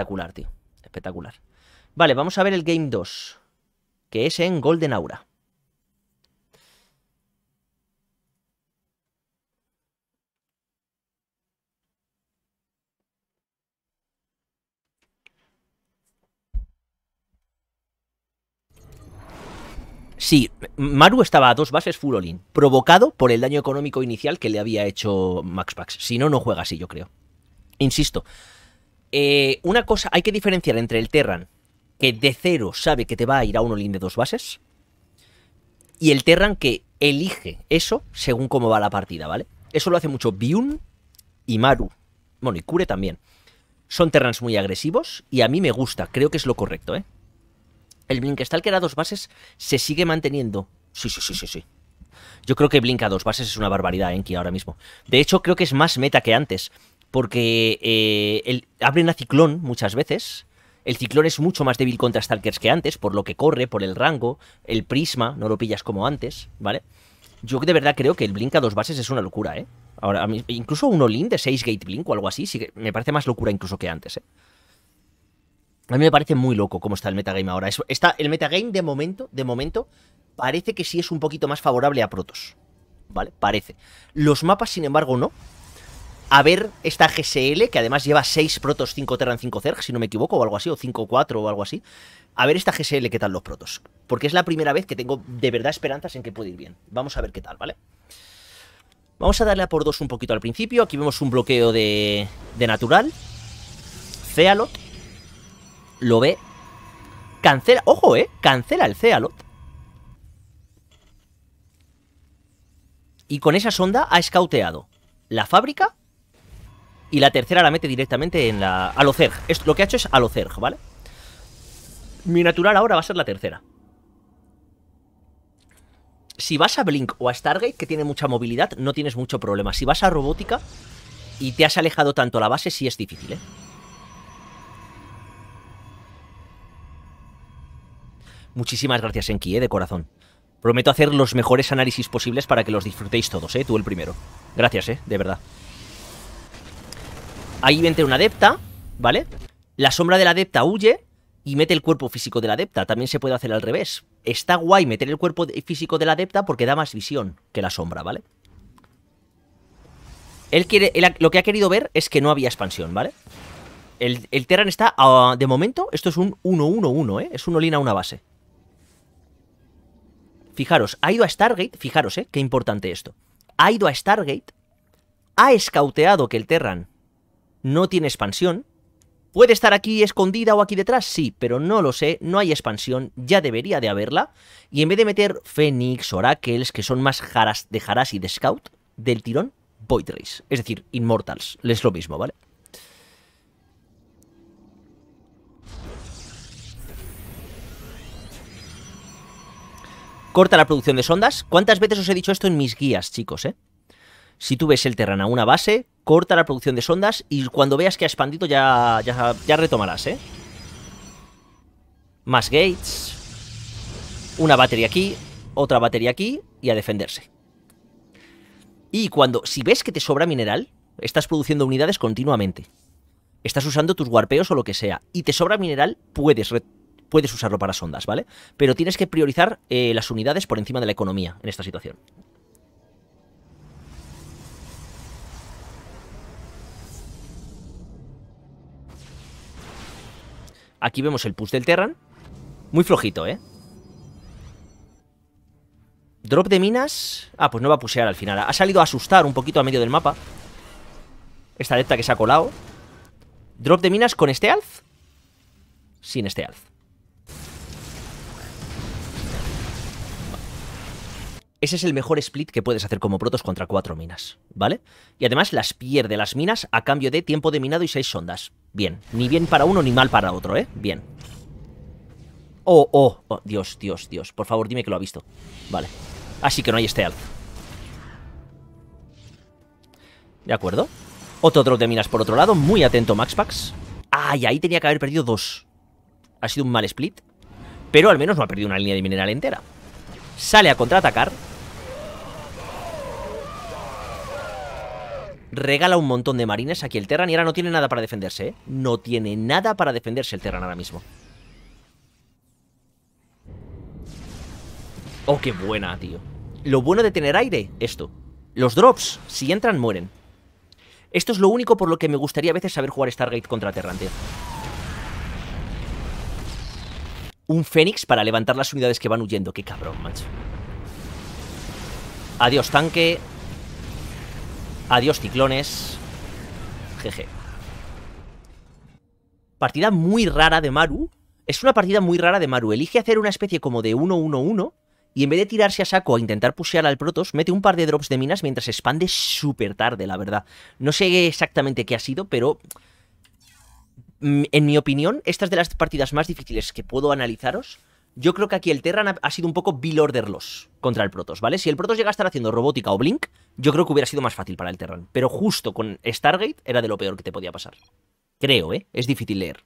espectacular, tío. Espectacular. Vale, vamos a ver el Game 2, que es en Golden Aura. Sí, Maru estaba a dos bases full all provocado por el daño económico inicial que le había hecho Max Pax. Si no, no juega así, yo creo. Insisto, eh, una cosa, hay que diferenciar entre el Terran, que de cero sabe que te va a ir a un Olin de dos bases, y el Terran que elige eso según cómo va la partida, ¿vale? Eso lo hace mucho Biun y Maru. Bueno, y Kure también. Son Terrans muy agresivos y a mí me gusta, creo que es lo correcto, ¿eh? El Blinkestal que era dos bases se sigue manteniendo. Sí, sí, sí, sí, sí. Yo creo que Blink a dos bases es una barbaridad, Enki, ahora mismo. De hecho, creo que es más meta que antes porque eh, el, abren a Ciclón muchas veces. El Ciclón es mucho más débil contra Stalkers que antes, por lo que corre, por el rango, el prisma, no lo pillas como antes, ¿vale? Yo de verdad creo que el Blink a dos bases es una locura, ¿eh? Ahora, incluso un Olin de 6 Gate Blink o algo así, sí que me parece más locura incluso que antes, ¿eh? A mí me parece muy loco cómo está el metagame ahora. Está, el metagame de momento, de momento, parece que sí es un poquito más favorable a Protos. ¿Vale? Parece. Los mapas, sin embargo, no a ver esta GSL, que además lleva 6 protos, 5 Terran, 5 Zerg, si no me equivoco, o algo así, o 5-4 o algo así. A ver esta GSL, qué tal los protos. Porque es la primera vez que tengo de verdad esperanzas en que puede ir bien. Vamos a ver qué tal, ¿vale? Vamos a darle a por dos un poquito al principio. Aquí vemos un bloqueo de, de natural. Cealot. Lo ve. Cancela. Ojo, eh. Cancela el Cealot. Y con esa sonda ha escauteado la fábrica y la tercera la mete directamente en la... Alocerg. Es lo que ha hecho es Alocerg, ¿vale? Mi natural ahora va a ser la tercera. Si vas a Blink o a Stargate, que tiene mucha movilidad, no tienes mucho problema. Si vas a Robótica y te has alejado tanto a la base, sí es difícil, ¿eh? Muchísimas gracias, Enki, ¿eh? de corazón. Prometo hacer los mejores análisis posibles para que los disfrutéis todos, ¿eh? Tú el primero. Gracias, ¿eh? De verdad. Ahí viene una adepta, ¿vale? La sombra de la adepta huye y mete el cuerpo físico de la adepta. También se puede hacer al revés. Está guay meter el cuerpo físico de la adepta porque da más visión que la sombra, ¿vale? Él quiere, lo que ha querido ver es que no había expansión, ¿vale? El, Terran está, ah, de momento, esto es un 1-1-1, ¿eh? Es un olina a una base. Fijaros, ha ido a Stargate, fijaros, ¿eh? Qué importante esto. Ha ido a Stargate, ha escauteado que el Terran no tiene expansión. ¿Puede estar aquí escondida o aquí detrás? Sí, pero no lo sé, no hay expansión, ya debería de haberla. Y en vez de meter Fénix, Oracles, que son más jaras de Haras y de Scout, del tirón, Void Es decir, Immortals, es lo mismo, ¿vale? Corta la producción de sondas. ¿Cuántas veces os he dicho esto en mis guías, chicos, eh? si tú ves el Terran a una base, corta la producción de sondas y cuando veas que ha expandido ya, ya, retomarás, ¿eh? Más gates. Una batería aquí, otra batería aquí y a defenderse. Y cuando, si ves que te sobra mineral, estás produciendo unidades continuamente. Estás usando tus warpeos o lo que sea. Y te sobra mineral, puedes, puedes usarlo para sondas, ¿vale? Pero tienes que priorizar eh, las unidades por encima de la economía en esta situación. Aquí vemos el push del Terran. Muy flojito, ¿eh? Drop de minas. Ah, pues no va a pusear al final. Ha salido a asustar un poquito a medio del mapa. Esta adepta que se ha colado. Drop de minas con este alz. Sin este alz. Ese es el mejor split que puedes hacer como protos contra cuatro minas, ¿vale? Y además las pierde las minas a cambio de tiempo de minado y seis sondas. Bien, ni bien para uno ni mal para otro, ¿eh? Bien. Oh, oh, oh, Dios, Dios, Dios. Por favor, dime que lo ha visto. Vale. Así que no hay este alto. De acuerdo. Otro drop de minas por otro lado. Muy atento MaxPax. Ay, ahí tenía que haber perdido dos. Ha sido un mal split. Pero al menos no ha perdido una línea de mineral entera. Sale a contraatacar. regala un montón de marines. Aquí el Terran y ahora no tiene nada para defenderse, ¿eh? No tiene nada para defenderse el Terran ahora mismo. Oh, qué buena, tío. Lo bueno de tener aire, esto. Los drops, si entran, mueren. Esto es lo único por lo que me gustaría a veces saber jugar Stargate contra Terran, tío. Un Fénix para levantar las unidades que van huyendo. Qué cabrón, macho. Adiós, tanque. Adiós, ciclones. Jeje. Partida muy rara de Maru. Es una partida muy rara de Maru. Elige hacer una especie como de 1-1-1 y en vez de tirarse a saco a intentar pushear al Protos, mete un par de drops de minas mientras expande súper tarde, la verdad. No sé exactamente qué ha sido, pero... Mm, en mi opinión, estas de las partidas más difíciles que puedo analizaros yo creo que aquí el Terran ha sido un poco Loss contra el Protoss, ¿vale? Si el Protoss llega a estar haciendo robótica o Blink, yo creo que hubiera sido más fácil para el Terran. Pero justo con Stargate era de lo peor que te podía pasar. Creo, ¿eh? Es difícil leer.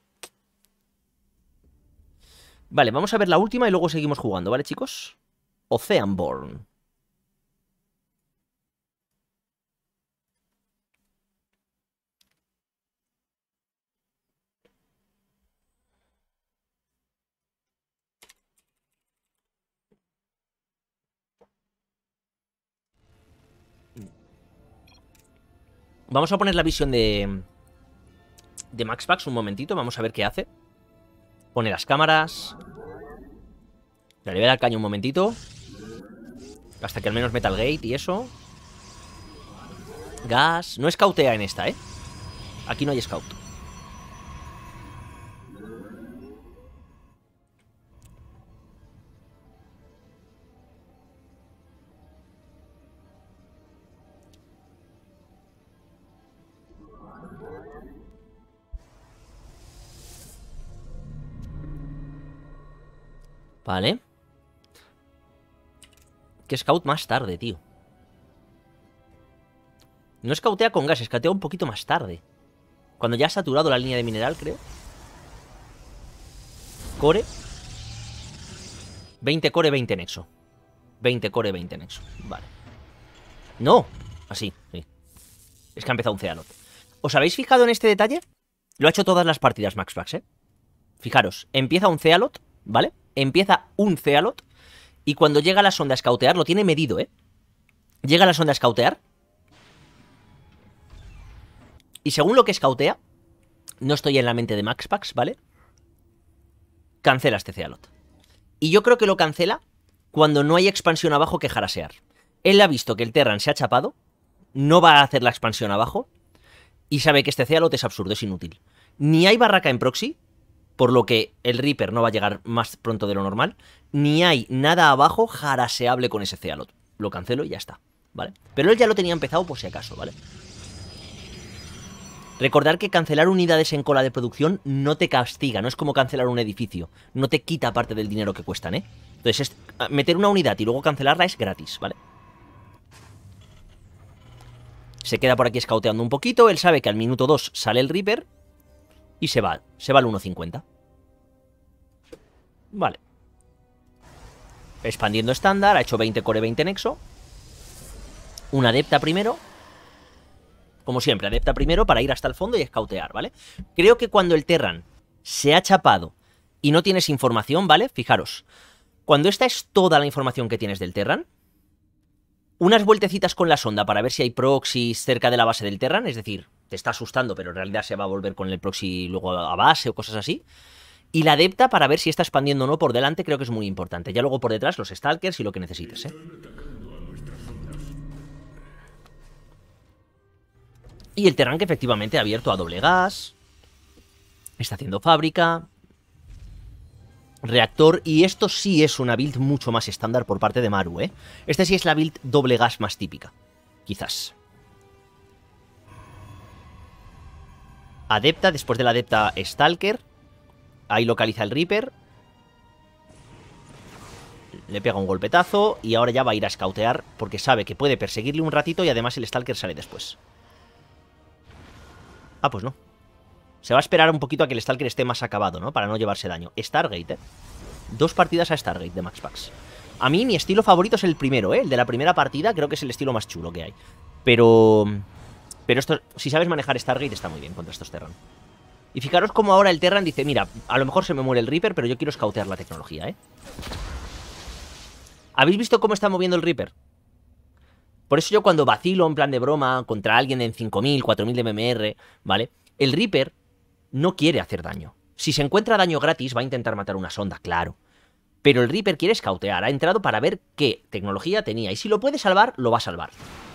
Vale, vamos a ver la última y luego seguimos jugando, ¿vale, chicos? Oceanborn. Vamos a poner la visión de, de Max Pax un momentito. Vamos a ver qué hace. Pone las cámaras. La le voy un momentito. Hasta que al menos Metal gate y eso. Gas. No escautea en esta, ¿eh? Aquí no hay scout. Vale. Que scout más tarde, tío. No scoutea con gas, escatea un poquito más tarde. Cuando ya ha saturado la línea de mineral, creo. Core. 20 core, 20 nexo. 20 core, 20 nexo. Vale. No. Así, ah, sí. Es que ha empezado un zealot. ¿Os habéis fijado en este detalle? Lo ha hecho todas las partidas Maxfax, ¿eh? Fijaros, empieza un cealot, ¿vale? empieza un Cealot y cuando llega la sonda a escautear, lo tiene medido, ¿eh? Llega la sonda a escautear. Y según lo que escautea, no estoy en la mente de Maxpax, ¿vale? Cancela este Cealot. Y yo creo que lo cancela cuando no hay expansión abajo que jarasear. Él ha visto que el Terran se ha chapado, no va a hacer la expansión abajo, y sabe que este Cealot es absurdo, es inútil. Ni hay barraca en proxy, por lo que el Reaper no va a llegar más pronto de lo normal, ni hay nada abajo jaraseable con ese Cealot. Lo cancelo y ya está, ¿vale? Pero él ya lo tenía empezado por si acaso, ¿vale? Recordar que cancelar unidades en cola de producción no te castiga, no es como cancelar un edificio, no te quita parte del dinero que cuestan, ¿eh? Entonces, ah, meter una unidad y luego cancelarla es gratis, ¿vale? Se queda por aquí escauteando un poquito, él sabe que al minuto 2 sale el Reaper se va, se va al 1.50. Vale. Expandiendo estándar, ha hecho 20 core, 20 nexo. Un adepta primero. Como siempre, adepta primero para ir hasta el fondo y escautear, ¿vale? Creo que cuando el Terran se ha chapado y no tienes información, ¿vale? Fijaros. Cuando esta es toda la información que tienes del Terran, unas vueltecitas con la sonda para ver si hay proxies cerca de la base del Terran, es decir, te está asustando, pero en realidad se va a volver con el proxy luego a base o cosas así. Y la adepta para ver si está expandiendo o no por delante creo que es muy importante. Ya luego por detrás los stalkers y lo que necesites, ¿eh? Y el Terran que efectivamente ha abierto a doble gas. Está haciendo fábrica. Reactor. Y esto sí es una build mucho más estándar por parte de Maru, ¿eh? Esta sí es la build doble gas más típica. Quizás. Adepta, después del Adepta Stalker. Ahí localiza el Reaper. Le pega un golpetazo y ahora ya va a ir a scoutear. porque sabe que puede perseguirle un ratito y además el Stalker sale después. Ah, pues no. Se va a esperar un poquito a que el Stalker esté más acabado, ¿no? Para no llevarse daño. Stargate, ¿eh? Dos partidas a Stargate de Max Pax. A mí mi estilo favorito es el primero, ¿eh? El de la primera partida creo que es el estilo más chulo que hay. Pero... Pero esto, si sabes manejar Stargate, está muy bien contra estos Terran. Y fijaros como ahora el Terran dice, mira, a lo mejor se me muere el Reaper, pero yo quiero escautear la tecnología, ¿eh? ¿Habéis visto cómo está moviendo el Reaper? Por eso yo cuando vacilo en plan de broma contra alguien en 5.000, 4.000 de MMR, ¿vale? El Reaper no quiere hacer daño. Si se encuentra daño gratis, va a intentar matar una sonda, claro. Pero el Reaper quiere escautear, ha entrado para ver qué tecnología tenía. Y si lo puede salvar, lo va a salvar.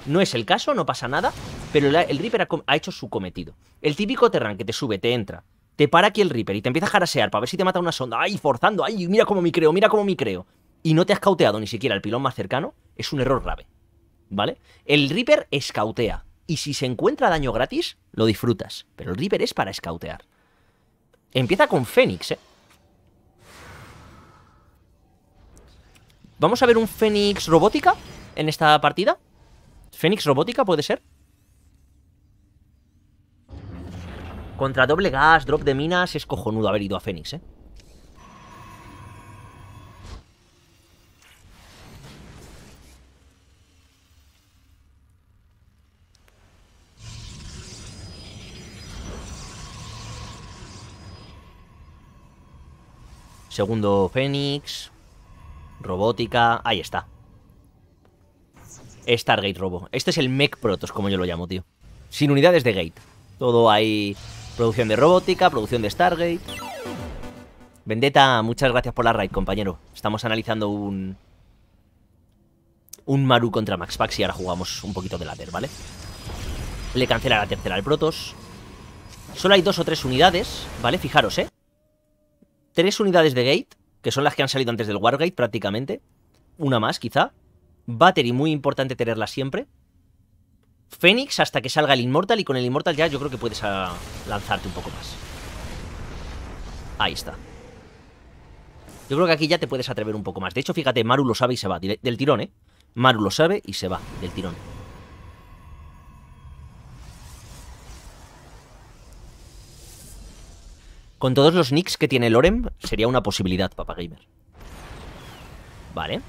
No es el caso, no pasa nada, pero el Reaper ha hecho su cometido. El típico Terran que te sube, te entra, te para aquí el Reaper y te empieza a jarasear para ver si te mata una sonda. ¡Ay, forzando! ¡Ay, mira cómo me creo! ¡Mira cómo me creo! Y no te has cauteado ni siquiera el pilón más cercano, es un error grave. ¿Vale? El Reaper escautea. Y si se encuentra daño gratis, lo disfrutas. Pero el Reaper es para escautear. Empieza con Fénix, ¿eh? ¿Vamos a ver un Fénix robótica en esta partida? ¿Fénix robótica puede ser? Contra doble gas, drop de minas, es cojonudo haber ido a Fénix, ¿eh? Segundo Fénix. Robótica. Ahí está. Stargate Robo. Este es el Mech Protos, como yo lo llamo, tío. Sin unidades de gate. Todo hay producción de robótica, producción de Stargate. Vendetta, muchas gracias por la raid, compañero. Estamos analizando un... Un Maru contra Max Pax y ahora jugamos un poquito de ladder, ¿vale? Le cancela la tercera al Protos. Solo hay dos o tres unidades, ¿vale? Fijaros, ¿eh? Tres unidades de gate que son las que han salido antes del Wargate prácticamente. Una más, quizá. Battery, muy importante tenerla siempre. Fénix hasta que salga el Immortal y con el Immortal ya yo creo que puedes ah, lanzarte un poco más. Ahí está. Yo creo que aquí ya te puedes atrever un poco más. De hecho, fíjate, Maru lo sabe y se va del tirón, ¿eh? Maru lo sabe y se va del tirón. Con todos los nicks que tiene Lorem, sería una posibilidad, Papa Gamer. Vale.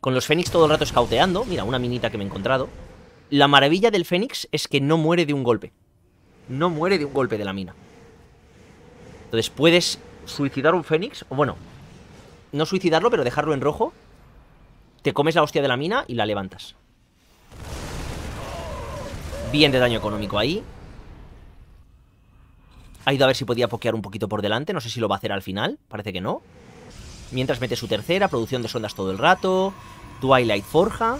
Con los Fénix todo el rato escauteando. Mira, una minita que me he encontrado. La maravilla del Fénix es que no muere de un golpe. No muere de un golpe de la mina. Entonces puedes suicidar un Fénix. O bueno, no suicidarlo, pero dejarlo en rojo. Te comes la hostia de la mina y la levantas. Bien de daño económico ahí. Ha ido a ver si podía pokear un poquito por delante, no sé si lo va a hacer al final, parece que no. Mientras mete su tercera, producción de sondas todo el rato, Twilight Forja,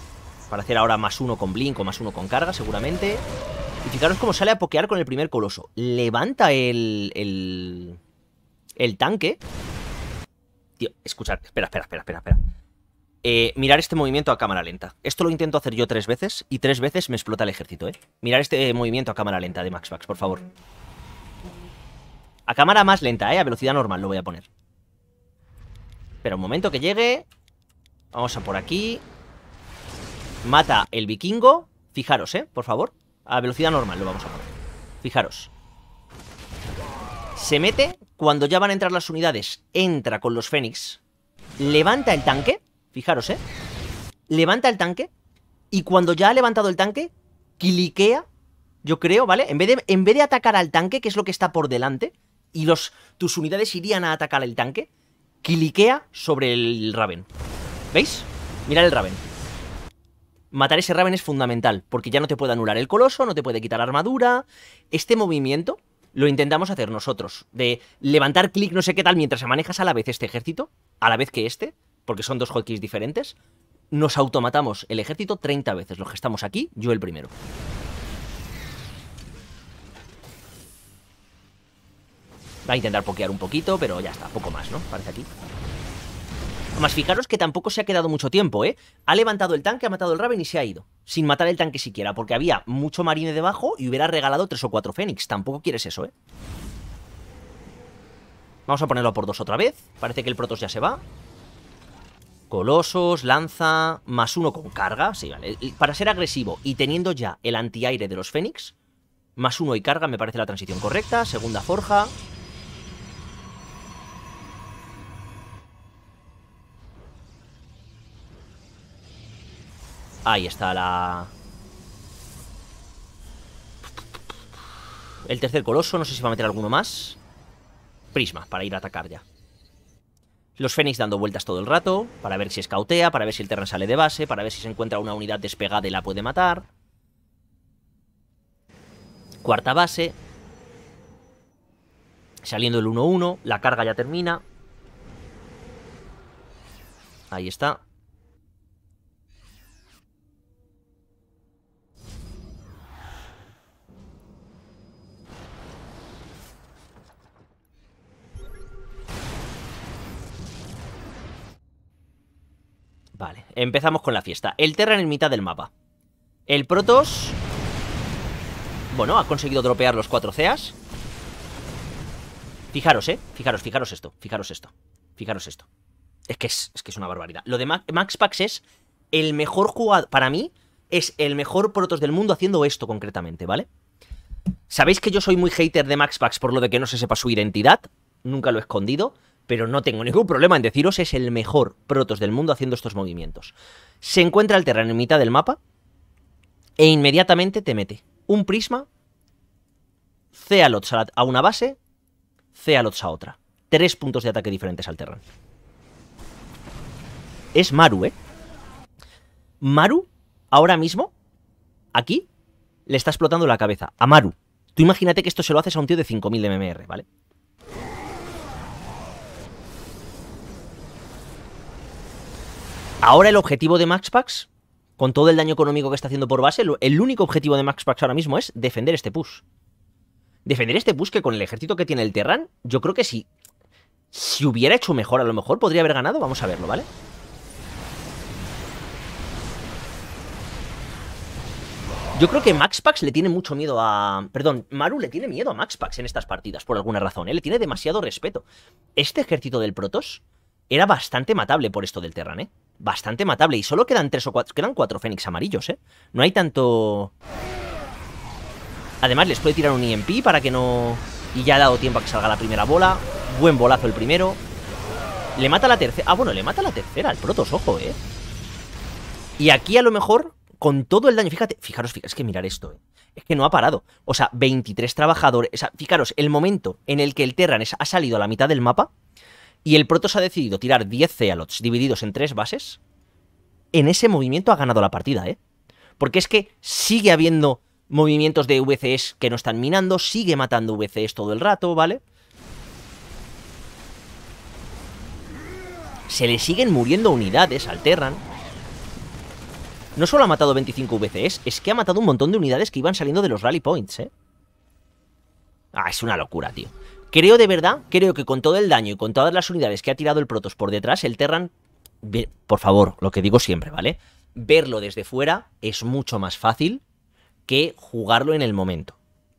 para hacer ahora más uno con Blink o más uno con carga seguramente. Y fijaros cómo sale a pokear con el primer coloso. Levanta el... el... el tanque. Tío, escuchad, espera, espera, espera, espera, espera. Eh, mirar este movimiento a cámara lenta. Esto lo intento hacer yo tres veces y tres veces me explota el ejército, ¿eh? Mirar este movimiento a cámara lenta de Maxfax, por favor. A cámara más lenta, ¿eh? A velocidad normal lo voy a poner. Pero un momento que llegue. Vamos a por aquí. Mata el vikingo. Fijaros, ¿eh? Por favor. A velocidad normal lo vamos a poner. Fijaros. Se mete. Cuando ya van a entrar las unidades, entra con los fénix. Levanta el tanque. Fijaros, ¿eh? Levanta el tanque. Y cuando ya ha levantado el tanque, cliquea. Yo creo, ¿vale? En vez de, en vez de atacar al tanque, que es lo que está por delante, y los, tus unidades irían a atacar el tanque, cliquea sobre el Raven. ¿Veis? Mirad el Raven. Matar ese Raven es fundamental, porque ya no te puede anular el coloso, no te puede quitar armadura. Este movimiento lo intentamos hacer nosotros, de levantar clic no sé qué tal mientras manejas a la vez este ejército, a la vez que este, porque son dos hotkeys diferentes. Nos automatamos el ejército 30 veces, los que estamos aquí, yo el primero. Va a intentar pokear un poquito, pero ya está, poco más, ¿no? Parece aquí. Además, fijaros que tampoco se ha quedado mucho tiempo, ¿eh? Ha levantado el tanque, ha matado el Raven y se ha ido. Sin matar el tanque siquiera, porque había mucho marine debajo y hubiera regalado tres o cuatro Fénix. Tampoco quieres eso, ¿eh? Vamos a ponerlo por dos otra vez. Parece que el Protos ya se va. Colosos, lanza, más uno con carga. Sí, vale. Para ser agresivo y teniendo ya el antiaire de los Fénix, más uno y carga me parece la transición correcta. Segunda forja. Ahí está la... El tercer coloso, no sé si va a meter alguno más. Prisma, para ir a atacar ya. Los Fénix dando vueltas todo el rato, para ver si escautea, para ver si el terreno sale de base, para ver si se encuentra una unidad despegada y la puede matar. Cuarta base. Saliendo el 1-1, la carga ya termina. Ahí está. empezamos con la fiesta. El Terran en mitad del mapa. El Protos... Bueno, ha conseguido dropear los cuatro CEAs. Fijaros, ¿eh? Fijaros, fijaros esto, fijaros esto, fijaros esto. Es que es, que es una barbaridad. Lo de Max Pax es el mejor jugador, para mí, es el mejor Protos del mundo haciendo esto concretamente, ¿vale? Sabéis que yo soy muy hater de Max Pax por lo de que no se sepa su identidad, nunca lo he escondido, pero no tengo ningún problema en deciros, es el mejor Protos del mundo haciendo estos movimientos. Se encuentra el terreno en mitad del mapa e inmediatamente te mete un prisma, Cealots a una base, Cealots a otra. Tres puntos de ataque diferentes al terreno. Es Maru, ¿eh? Maru, ahora mismo, aquí, le está explotando la cabeza a Maru. Tú imagínate que esto se lo haces a un tío de 5000 de MMR, ¿vale? Ahora el objetivo de Maxpax, con todo el daño económico que está haciendo por base, el único objetivo de Maxpax ahora mismo es defender este push. Defender este push que con el ejército que tiene el Terran, yo creo que si, si hubiera hecho mejor a lo mejor podría haber ganado. Vamos a verlo, ¿vale? Yo creo que Maxpax le tiene mucho miedo a... Perdón, Maru le tiene miedo a Maxpax en estas partidas, por alguna razón. ¿eh? Le tiene demasiado respeto. Este ejército del Protoss era bastante matable por esto del Terran, ¿eh? bastante matable. Y solo quedan tres o cuatro... Quedan cuatro Fénix amarillos, ¿eh? No hay tanto... Además, les puede tirar un EMP para que no... Y ya ha dado tiempo a que salga la primera bola. Buen bolazo el primero. Le mata la tercera... Ah, bueno, le mata la tercera al Protos, ojo, ¿eh? Y aquí a lo mejor, con todo el daño... Fíjate, fijaros, fijaros es que mirar esto, ¿eh? Es que no ha parado. O sea, 23 trabajadores... fijaros, el momento en el que el Terran ha salido a la mitad del mapa y el Protoss ha decidido tirar 10 Zealots divididos en tres bases, en ese movimiento ha ganado la partida, ¿eh? Porque es que sigue habiendo movimientos de VCs que no están minando, sigue matando VCs todo el rato, ¿vale? Se le siguen muriendo unidades, alternan. No solo ha matado 25 VCs, es que ha matado un montón de unidades que iban saliendo de los rally points, ¿eh? Ah, es una locura, tío. Creo de verdad, creo que con todo el daño y con todas las unidades que ha tirado el Protoss por detrás, el Terran... Por favor, lo que digo siempre, ¿vale? Verlo desde fuera es mucho más fácil que jugarlo en el momento.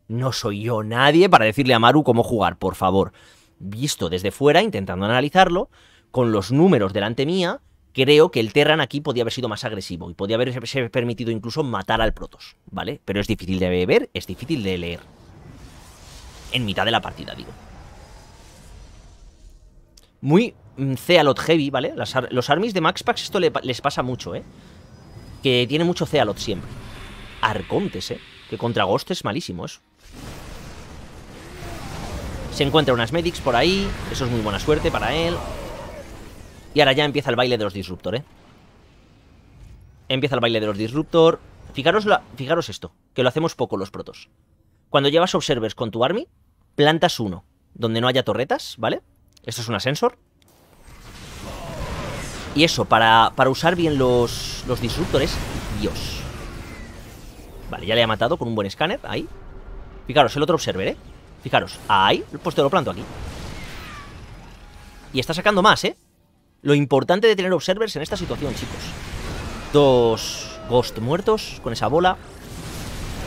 No soy yo nadie para decirle a Maru cómo jugar, por favor. Visto desde fuera, intentando analizarlo, con los números delante mía, creo que el Terran aquí podía haber sido más agresivo y podía haberse permitido incluso matar al Protoss, ¿vale? Pero es difícil de ver, es difícil de leer en mitad de la partida, digo. Muy mm, Cealot heavy, ¿vale? los armies de Max esto les pasa mucho, ¿eh? Que tiene mucho Cealot siempre. Arcontes, ¿eh? Que contra Ghost es malísimo eso. Se encuentra unas Medics por ahí. Eso es muy buena suerte para él. Y ahora ya empieza el baile de los Disruptor, ¿eh? Empieza el baile de los Disruptor. Fijaros, fijaros esto, que lo hacemos poco los protos. Cuando llevas observers con tu army, plantas 1, donde no haya torretas, ¿vale? Esto es un ascensor. Y eso, para, usar bien los, los disruptores, Dios. Vale, ya le ha matado con un buen escáner, ahí. Fijaros, el otro observer, ¿eh? Fijaros, ahí, pues te lo planto aquí. Y está sacando más, ¿eh? Lo importante de tener observers en esta situación, chicos. Dos Ghost muertos con esa bola.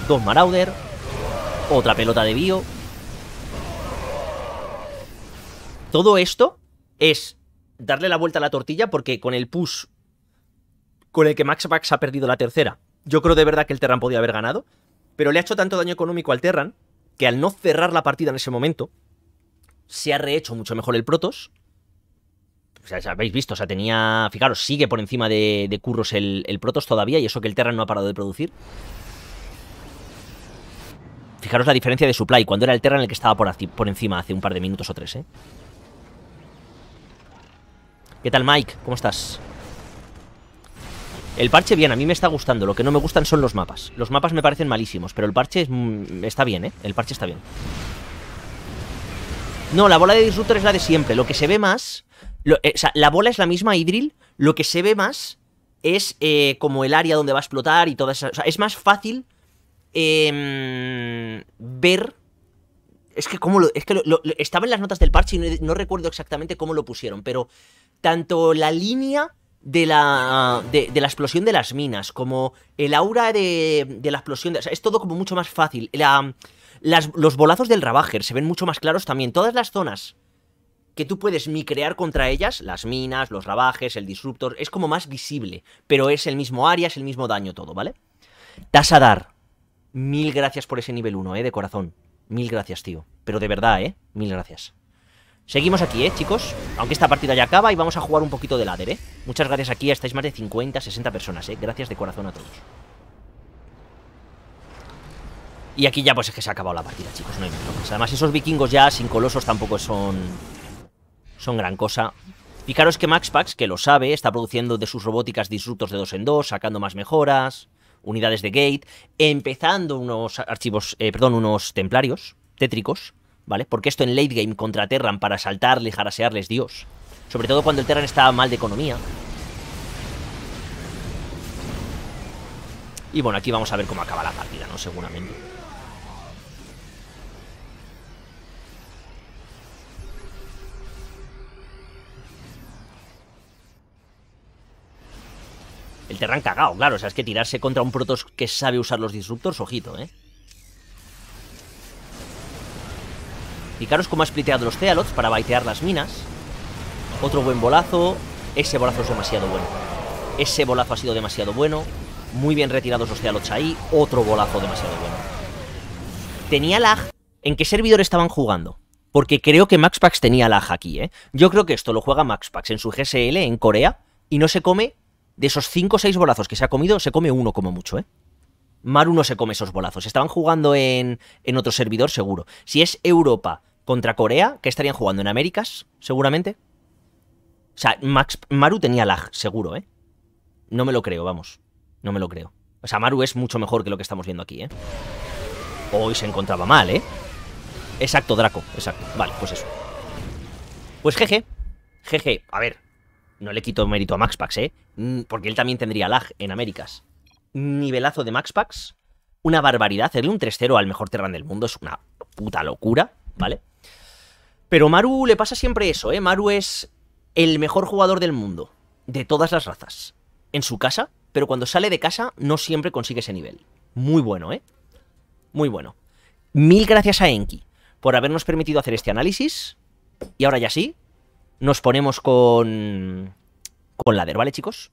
Dos Marauder. Otra pelota de bio. Todo esto es darle la vuelta a la tortilla porque con el push con el que Max Max ha perdido la tercera, yo creo de verdad que el Terran podía haber ganado, pero le ha hecho tanto daño económico al Terran que al no cerrar la partida en ese momento, se ha rehecho mucho mejor el Protoss. O sea, habéis visto, o sea, tenía. Fijaros, sigue por encima de, Curros el, Protoss Protos todavía, y eso que el Terran no ha parado de producir. Fijaros la diferencia de supply, cuando era el Terran el que estaba por, por encima hace un par de minutos o tres, ¿eh? ¿Qué tal, Mike? ¿Cómo estás? El parche bien, a mí me está gustando. Lo que no me gustan son los mapas. Los mapas me parecen malísimos, pero el parche mm, está bien, ¿eh? El parche está bien. No, la bola de disruptor es la de siempre. Lo que se ve más... Eh, o sea, la bola es la misma, Idril. Lo que se ve más es eh, como el área donde va a explotar y todas esas... O sea, es más fácil em, ver... Es que, como lo, es estaba en las notas del parche y no recuerdo exactamente cómo lo pusieron, pero tanto la línea de la, explosión de las minas, como el aura de, de la explosión, o sea, es todo como mucho más fácil. los bolazos del Ravager se ven mucho más claros también. Todas las zonas que tú puedes micrear contra ellas, las minas, los rabajes, el disruptor, es como más visible, pero es el mismo área, es el mismo daño todo, ¿vale? Dar, mil gracias por ese nivel 1, ¿eh? De corazón. Mil gracias, tío. Pero de verdad, ¿eh? Mil gracias. Seguimos aquí, ¿eh, chicos? Aunque esta partida ya acaba y vamos a jugar un poquito de ladder, ¿eh? Muchas gracias aquí, estáis más de 50, 60 personas, ¿eh? Gracias de corazón a todos. Y aquí ya pues es que se ha acabado la partida, chicos, no hay más. Además, esos vikingos ya sin colosos tampoco son... Son gran cosa. Fijaros que MaxPax, que lo sabe, está produciendo de sus robóticas disruptos de dos en dos, sacando más mejoras, unidades de gate, empezando unos archivos, eh, perdón, unos templarios tétricos, ¿vale? Porque esto en late game contra Terran para y jarasearles, Dios. Sobre todo cuando el Terran está mal de economía. Y bueno, aquí vamos a ver cómo acaba la partida, ¿no? Seguramente. El Terran cagado, claro. O sea, es que tirarse contra un Protoss que sabe usar los disruptors, ojito, ¿eh? Fijaros cómo ha spliteado los Cealots para baitear las minas. Otro buen bolazo. Ese bolazo es demasiado bueno. Ese bolazo ha sido demasiado bueno. Muy bien retirados los Cealots ahí. Otro bolazo demasiado bueno. Tenía lag. ¿En qué servidor estaban jugando? Porque creo que MaxPax tenía lag aquí, ¿eh? Yo creo que esto lo juega MaxPax en su GSL en Corea y no se come de esos 5 o 6 bolazos que se ha comido, se come uno como mucho, ¿eh? Maru no se come esos bolazos. Estaban jugando en, en otro servidor, seguro. Si es Europa, contra Corea, que estarían jugando en Américas, seguramente. O sea, Max, Maru tenía lag, seguro, ¿eh? No me lo creo, vamos. No me lo creo. O sea, Maru es mucho mejor que lo que estamos viendo aquí, ¿eh? Hoy se encontraba mal, ¿eh? Exacto, Draco, exacto. Vale, pues eso. Pues jeje. Jeje, a ver. No le quito mérito a MaxPax, ¿eh? Mm, porque él también tendría lag en Américas. Nivelazo de MaxPax. Una barbaridad. Hacerle un 3-0 al mejor Terran del mundo es una puta locura, ¿vale? Pero Maru le pasa siempre eso, ¿eh? Maru es el mejor jugador del mundo, de todas las razas. En su casa, pero cuando sale de casa no siempre consigue ese nivel. Muy bueno, ¿eh? Muy bueno. Mil gracias a Enki por habernos permitido hacer este análisis. Y ahora ya sí, nos ponemos con... con Lader, ¿vale, chicos?